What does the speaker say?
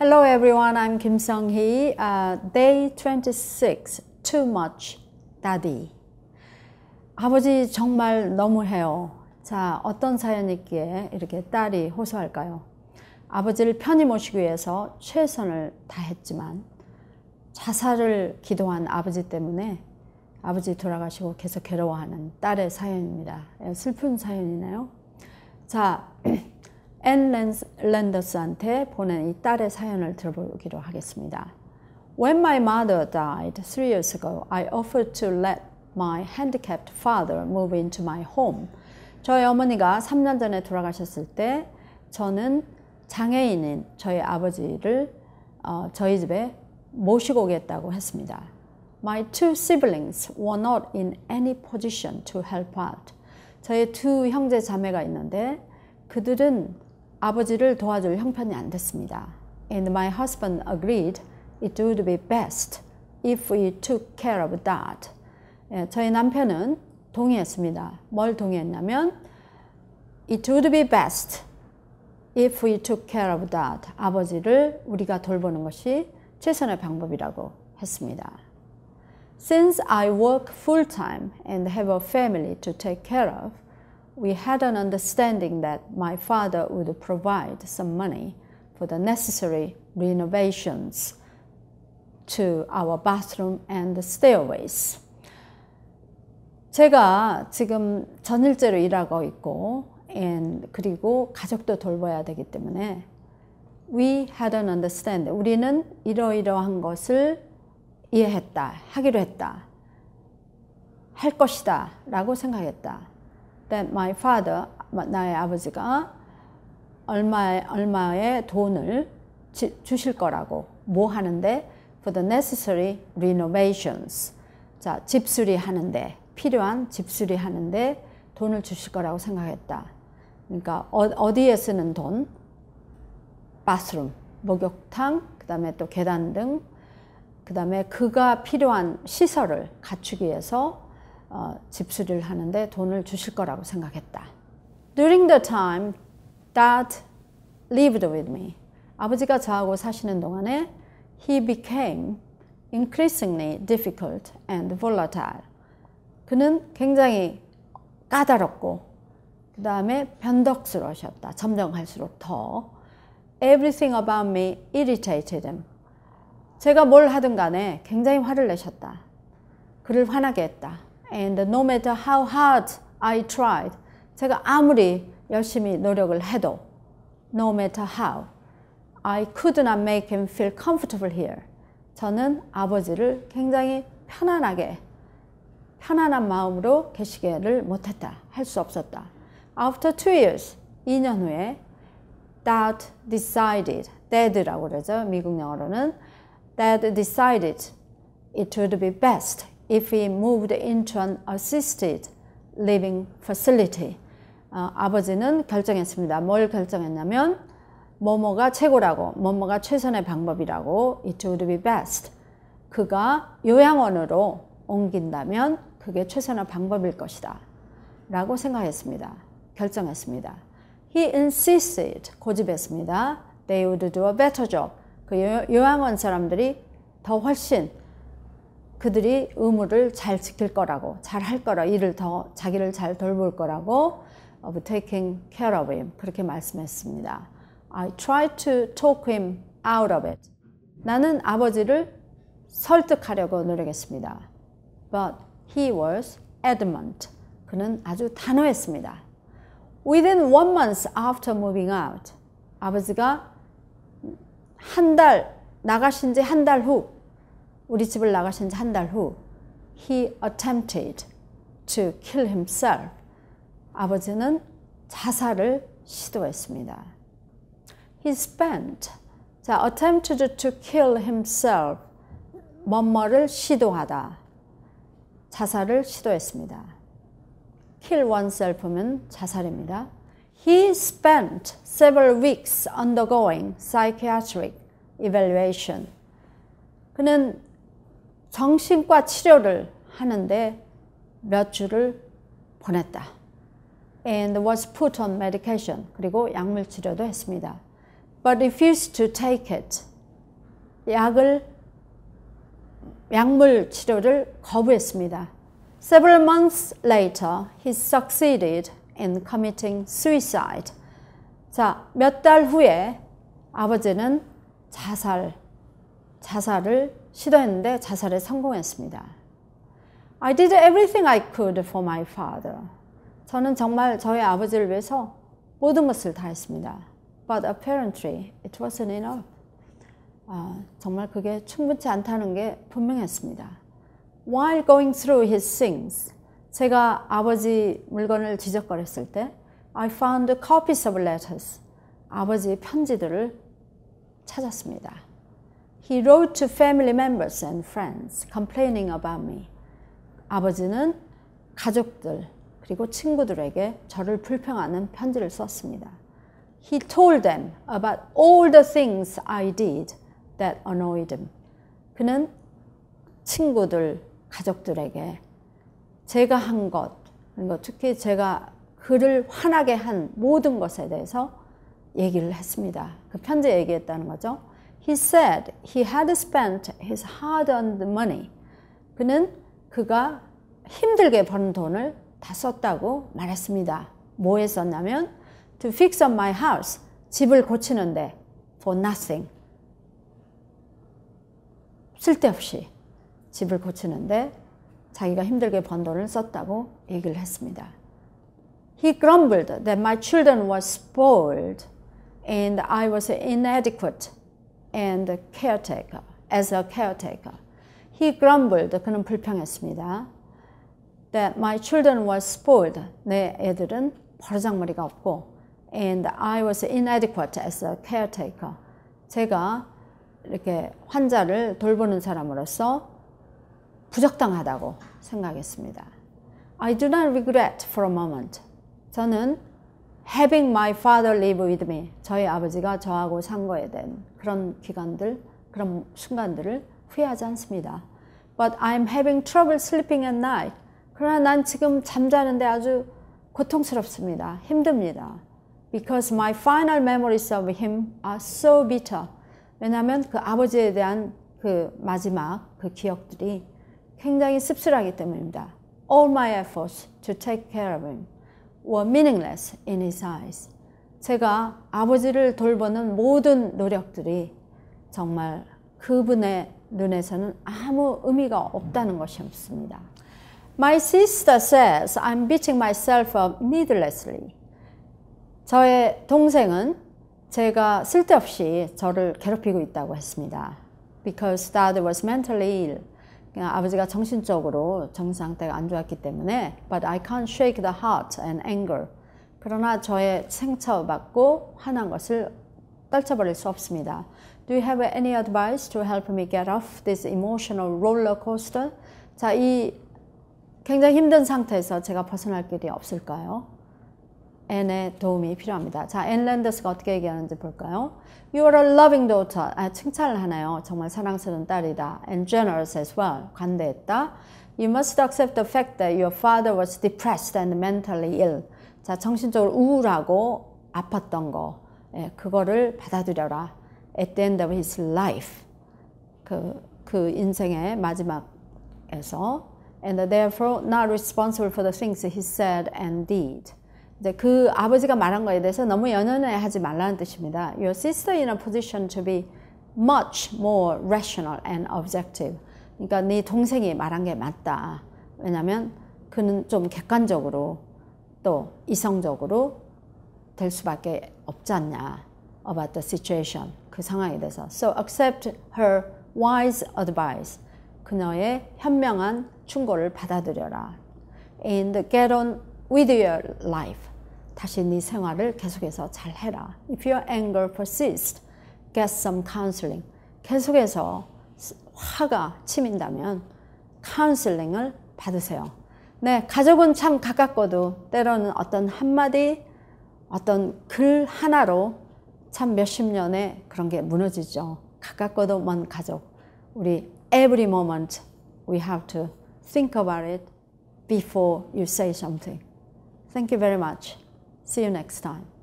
Hello everyone, I'm Kim Sung Hee. Uh, day 26, too much, daddy. 아버지 정말 너무해요. 자, 어떤 사연이 있기에 이렇게 딸이 호소할까요? 아버지를 편히 모시기 위해서 최선을 다했지만 자살을 기도한 아버지 때문에 아버지 돌아가시고 계속 괴로워하는 딸의 사연입니다. 예, 슬픈 사연이네요. 자, 앤 랜더스한테 보낸 이 딸의 사연을 들어보기로 하겠습니다. When my mother died three years ago, I offered to let my handicapped father move into my home. 저희 어머니가 3년 전에 돌아가셨을 때 저는 장애인인 저희 아버지를 어, 저희 집에 모시고 오겠다고 했습니다. My two siblings were not in any position to help out. 저의 두 형제 자매가 있는데 그들은 아버지를 도와줄 형편이 안 됐습니다. And my husband agreed it would be best if we took care of that. 예, 저희 남편은 동의했습니다. 뭘 동의했냐면 it would be best if we took care of that. 아버지를 우리가 돌보는 것이 최선의 방법이라고 했습니다. Since I work full time and have a family to take care of, we had an understanding that my father would provide some money for the necessary renovations to our bathroom and the stairways. 제가 지금 전일제로 일하고 있고 and 그리고 가족도 돌봐야 되기 때문에 we had an understanding. 우리는 이러이러한 것을 이해했다, 하기로 했다, 할 것이다 라고 생각했다. that my father, 나의 아버지가 얼마 얼마의 돈을 지, 주실 거라고 뭐 하는데 for the necessary renovations. 자, 집 수리하는데 필요한 집 수리하는데 돈을 주실 거라고 생각했다. 그러니까 어, 디에 쓰는 돈? 바스룸, 목욕탕, 그다음에 또 계단 등 그다음에 그가 필요한 시설을 갖추기 위해서 어, 집수리를 하는데 돈을 주실 거라고 생각했다. During the time that lived with me. 아버지가 저하고 사시는 동안에 he became increasingly difficult and volatile. 그는 굉장히 까다롭고 그 다음에 변덕스러우셨다. 점점 갈수록 더 everything about me irritated him. 제가 뭘 하든 간에 굉장히 화를 내셨다. 그를 화나게 했다. And no matter how hard I tried, 제가 아무리 열심히 노력을 해도 no matter how, I could not make him feel comfortable here. 저는 아버지를 굉장히 편안하게 편안한 마음으로 계시기를 못했다. 할 수 없었다. After two years, 2년 후에 Dad decided, Dad라고 그러죠. 미국 영어로는 Dad decided it would be best. if he moved into an assisted living facility. 어, 아버지는 결정했습니다. 뭘 결정했냐면 뭐뭐가 최고라고, 뭐뭐가 최선의 방법이라고 it would be best. 그가 요양원으로 옮긴다면 그게 최선의 방법일 것이다. 라고 생각했습니다. 결정했습니다. He insisted, 고집했습니다. They would do a better job. 그 요양원 사람들이 더 훨씬 그들이 의무를 잘 지킬 거라고 잘 할 거라 일을 더 자기를 잘 돌볼 거라고 of taking care of him 그렇게 말씀했습니다. I t r y to talk him out of it. 나는 아버지를 설득하려고 노력했습니다. But he was adamant. 그는 아주 단호했습니다. Within one month after moving out, 아버지가 한 달 나가신 지한달후 우리 집을 나가신 지 한 달 후 he attempted to kill himself. 아버지는 자살을 시도했습니다. He spent 자, attempted to kill himself. 뭐뭐를 시도하다. 자살을 시도했습니다. kill oneself면 자살입니다. He spent several weeks undergoing psychiatric evaluation. 그는 정신과 치료를 하는데 몇 주를 보냈다. And was put on medication. 그리고 약물 치료도 했습니다. But refused to take it. 약을 약물 치료를 거부했습니다. Several months later, he succeeded in committing suicide. 자, 몇 달 후에 아버지는 자살 자살을 시도했는데 자살에 성공했습니다. I did everything I could for my father. 저는 정말 저의 아버지를 위해서 모든 것을 다 했습니다. But apparently it wasn't enough. 아, 정말 그게 충분치 않다는 게 분명했습니다. While going through his things, 제가 아버지 물건을 지적거렸을 때 I found copies of letters. 아버지의 편지들을 찾았습니다. He wrote to family members and friends complaining about me. 아버지는 가족들 그리고 친구들에게 저를 불평하는 편지를 썼습니다. He told them about all the things I did that annoyed him. 그는 친구들, 가족들에게 제가 한 것, 특히 제가 그를 화나게 한 모든 것에 대해서 얘기를 했습니다. 그 편지에 얘기했다는 거죠. He said he had spent his hard-earned money. 그는 그가 힘들게 번 돈을 다 썼다고 말했습니다. 뭐에 썼냐면 to fix up my house, 집을 고치는데 for nothing. 쓸데없이 집을 고치는데 자기가 힘들게 번 돈을 썼다고 얘기를 했습니다. He grumbled that my children were spoiled and I was inadequate. and caretaker, as a caretaker. He grumbled, 그는 불평했습니다. That my children were spoiled, 내 애들은 버르장머리가 없고 and I was inadequate as a caretaker. 제가 이렇게 환자를 돌보는 사람으로서 부적당하다고 생각했습니다. I do not regret for a moment. 저는 having my father live with me. 저희 아버지가 저하고 산 거에 대한 그런 기간들, 그런 순간들을 후회하지 않습니다. But I'm having trouble sleeping at night. 그러나 난 지금 잠자는데 아주 고통스럽습니다. 힘듭니다. Because my final memories of him are so bitter. 왜냐하면 그 아버지에 대한 그 마지막 그 기억들이 굉장히 씁쓸하기 때문입니다. All my efforts to take care of him. were meaningless in his eyes. 제가 아버지를 돌보는 모든 노력들이 정말 그분의 눈에서는 아무 의미가 없다는 것이었습니다. My sister says I'm beating myself up needlessly. 저의 동생은 제가 쓸데없이 저를 괴롭히고 있다고 했습니다. Because dad was mentally ill. 그냥 아버지가 정신적으로 정상태가 안 좋았기 때문에 but I can't shake the heart and anger 그러나 저의 상처받고 화난 것을 떨쳐버릴 수 없습니다. Do you have any advice to help me get off this emotional roller coaster? 자, 이 굉장히 힘든 상태에서 제가 벗어날 길이 없을까요? N의 도움이 필요합니다. 자, 앤 랜더스가 어떻게 얘기하는지 볼까요? You are a loving daughter. 아, 칭찬을 하나요. 정말 사랑스러운 딸이다. And generous as well. 관대했다. You must accept the fact that your father was depressed and mentally ill. 자, 정신적으로 우울하고 아팠던 거. 예, 그거를 받아들여라. At the end of his life. 그, 그 인생의 마지막에서. And therefore not responsible for the things he said and did. 이제 그 아버지가 말한 거에 대해서 너무 연연해 하지 말라는 뜻입니다. Your sister in a position to be much more rational and objective. 그러니까 네 동생이 말한 게 맞다. 왜냐하면 그는 좀 객관적으로 또 이성적으로 될 수밖에 없지 않냐. About the situation. 그 상황에 대해서. So accept her wise advice. 그녀의 현명한 충고를 받아들여라. And get on with your life. 다시 네 생활을 계속해서 잘 해라. If your anger persists, get some counseling. 계속해서 화가 치민다면 카운슬링을 받으세요. 네, 가족은 참 가깝고도 때로는 어떤 한마디, 어떤 글 하나로 참 몇십 년에 그런 게 무너지죠. 가깝고도 먼 가족. 우리 every moment we have to think about it before you say something. Thank you very much. See you next time.